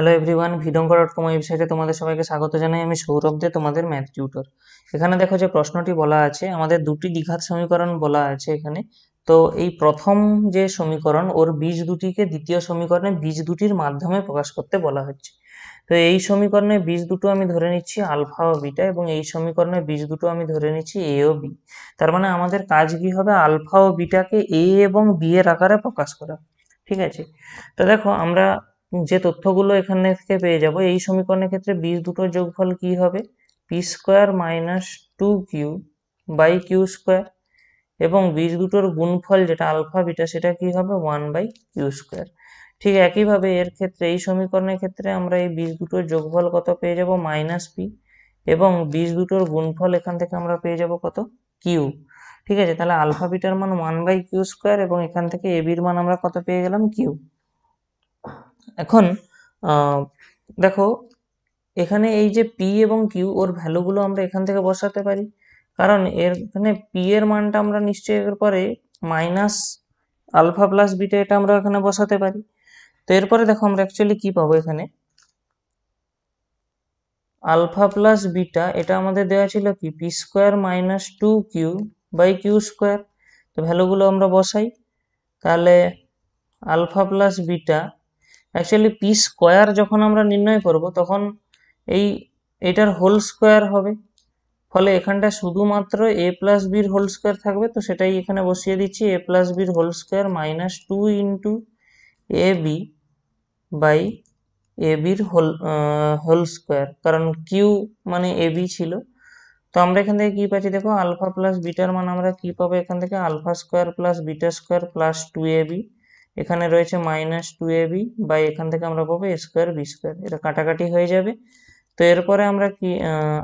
hello everyone ভিডঙ্কর dot com ওয়েবসাইটে তোমাদের সবাইকে স্বাগত জানাই আমি সৌরভ দে তোমাদের ম্যাথ টিউটর এখানে দেখো যে প্রশ্নটি বলা আছে আমাদের দুটি দ্বিঘাত সমীকরণ বলা আছে এখানে তো এই প্রথম যে সমীকরণ ওর বীজ দুটিকে দ্বিতীয় সমীকরণে বীজ দুটির মাধ্যমে প্রকাশ করতে বলা হচ্ছে তো এই সমীকরণে বীজ দুটো আমি ধরে নিচ্ছি আলফা ও বিটা এবং এই সমীকরণে বীজ দুটো আমি ধরে নিচ্ছি এ ও বি তার মানে আমাদের কাজ কি হবে আলফা ও বিটাকে এ এবং বি এর আকারে প্রকাশ করা ঠিক আছে তো দেখো আমরা যে তথ্যগুলো এখানে থেকে পেয়ে যাব এই সমীকরণের ক্ষেত্রে বীজ দুটো যোগফল কি হবে P square minus two Q by Q square এবং বীজ দুটোর গুণফল যেটা আলফা বিটা সেটা কি হবে ওয়ান বাই কিউ স্কোয়ার ঠিক একইভাবে এর ক্ষেত্রে এই সমীকরণের ক্ষেত্রে আমরা এই বীজ দুটোর যোগফল কত পেয়ে যাব মাইনাস পি এবং বীজ দুটোর গুণফল এখান থেকে আমরা পেয়ে যাব কত কিউ ঠিক আছে তাহলে আলফা বিটার মান ওয়ান বাই কিউ স্কোয়ার এবং এখান থেকে এবির মান আমরা কত পেয়ে গেলাম কিউ এখন দেখো এখানে এই যে পি এবং কিউ ওর ভ্যালুগুলো আমরা এখান থেকে বসাতে পারি কারণ এর এখানে পি এর মানটা আমরা নিশ্চয়ই এরপরে মাইনাস আলফা প্লাস বিটা এটা আমরা এখানে বসাতে পারি তো এরপরে দেখো আমরা অ্যাকচুয়ালি কি পাবো এখানে আলফা প্লাস বিটা এটা আমাদের দেওয়া ছিল কি P square minus two Q by Q square তো ভ্যালুগুলো আমরা বসাই তাহলে alpha plus beta actually P square যখন আমরা নির্ণয় করব তখন এই এটার হোল স্কোয়ার হবে ফলে এখানটা শুধুমাত্র এ প্লাস বির হোল স্কোয়ার থাকবে তো সেটাই এখানে বসিয়ে দিচ্ছি এ প্লাস বির whole square minus two into A B by A বির হোল হোল স্কোয়ার কারণ কিউ মানে এ বি ছিল তো আমরা এখান থেকে কী পাচ্ছি দেখো আলফা প্লাস বিটার মান আমরা কী পাবো এখান থেকে alpha square plus beta square plus two A B এখানে রয়েছে মাইনাস টু এ বি বা এখান থেকে আমরা পাবো এ স্কোয়ার বি স্কোয়ার এটা কাটাকাটি হয়ে যাবে তো এরপরে আমরা কি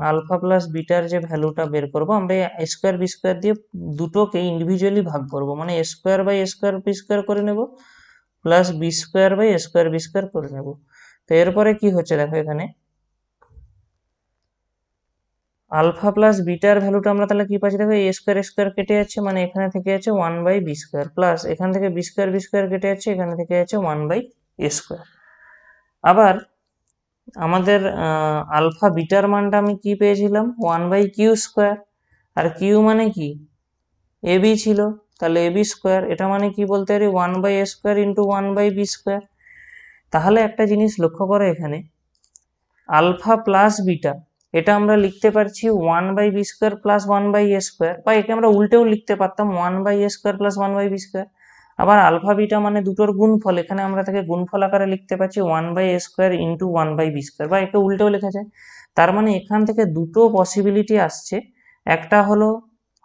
আলফা প্লাস বিটার যে ভ্যালুটা বের করব আমরা এ স্কোয়ার বি স্কোয়ার দিয়ে দুটোকে ইন্ডিভিজুয়ালি ভাগ করব মানে A square by A square B square করে নেব plus B square by A square B square করে নেব তো এরপরে কি হচ্ছে দেখো এখানে আলফা প্লাস বিটার ভ্যালুটা আমরা তাহলে কী পাচ্ছি দেখো এ স্কোয়ার স্কোয়ার কেটে যাচ্ছে মানে এখানে থেকে যাচ্ছে one by B square plus এখান থেকে বি স্কোয়ার বি স্কোয়ার কেটে যাচ্ছে এখানে থেকে যাচ্ছে ওয়ান বাই এ স্কোয়ার আবার আমাদের আলফা বিটার মানটা আমি কি পেয়েছিলাম ওয়ান বাই কিউ স্কোয়ার আর কিউ মানে কি এ বি ছিল তাহলে এ বি স্কোয়ার এটা মানে কি বলতে পারি one by A square into one by B square তাহলে একটা জিনিস লক্ষ্য করো এখানে আলফা প্লাস বিটা এটা আমরা লিখতে পারছি one by B square plus one by A square বা একে আমরা উল্টেও লিখতে পারতাম one by A square plus one by B square আবার আলফা বিটা মানে দুটোর গুণফল এখানে আমরা তাকে গুণফল আকারে লিখতে পারছি one by A square into one by B square বা একে উল্টেও লেখা যায় তার মানে এখান থেকে দুটো পসিবিলিটি আসছে একটা হলো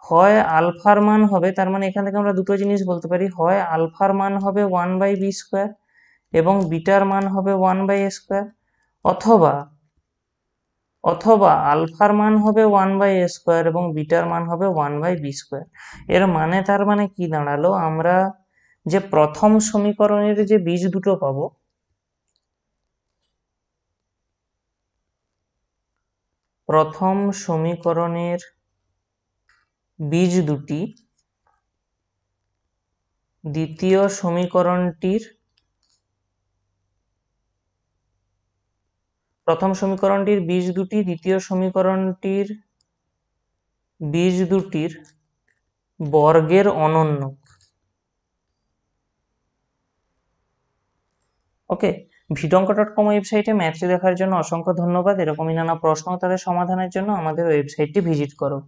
হয় আলফার মান হবে তার মানে এখান থেকে আমরা দুটো জিনিস বলতে পারি হয় আলফার মান হবে ওয়ান বাই বি স্কোয়ার এবং বিটার মান হবে ওয়ান বাই এ স্কোয়ার অথবা অথবা আলফার মান হবে ওয়ান বাই এ স্কোয়ার এবং বিটার মান হবে ওয়ান বাই বি স্কোয়ার এর মানে তার মানে কি দাঁড়ালো আমরা যে প্রথম সমীকরণের যে বীজ দুটো পাব প্রথম সমীকরণের বীজ দুটি দ্বিতীয় সমীকরণটির প্রথম সমীকরণটির বীজ দুটি দ্বিতীয় সমীকরণটির বীজ দুটির বর্গের অনন্য ওকে ভিডঙ্ক ডট কম ওয়েবসাইটে ম্যাথটি দেখার জন্য অসংখ্য ধন্যবাদ এরকমই নানা প্রশ্ন তাদের সমাধানের জন্য আমাদের ওয়েবসাইটটি ভিজিট করো